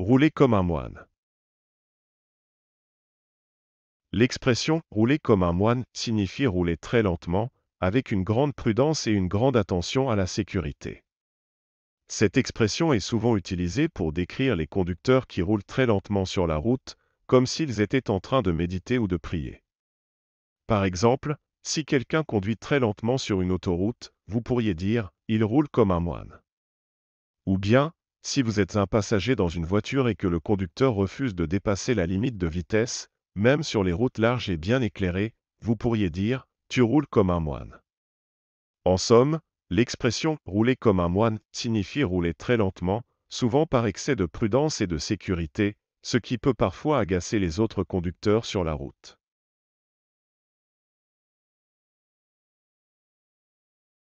Rouler comme un moine. L'expression rouler comme un moine signifie rouler très lentement, avec une grande prudence et une grande attention à la sécurité. Cette expression est souvent utilisée pour décrire les conducteurs qui roulent très lentement sur la route, comme s'ils étaient en train de méditer ou de prier. Par exemple, si quelqu'un conduit très lentement sur une autoroute, vous pourriez dire ⁇ Il roule comme un moine ⁇ Ou bien si vous êtes un passager dans une voiture et que le conducteur refuse de dépasser la limite de vitesse, même sur les routes larges et bien éclairées, vous pourriez dire « tu roules comme un moine ». En somme, l'expression « rouler comme un moine » signifie rouler très lentement, souvent par excès de prudence et de sécurité, ce qui peut parfois agacer les autres conducteurs sur la route.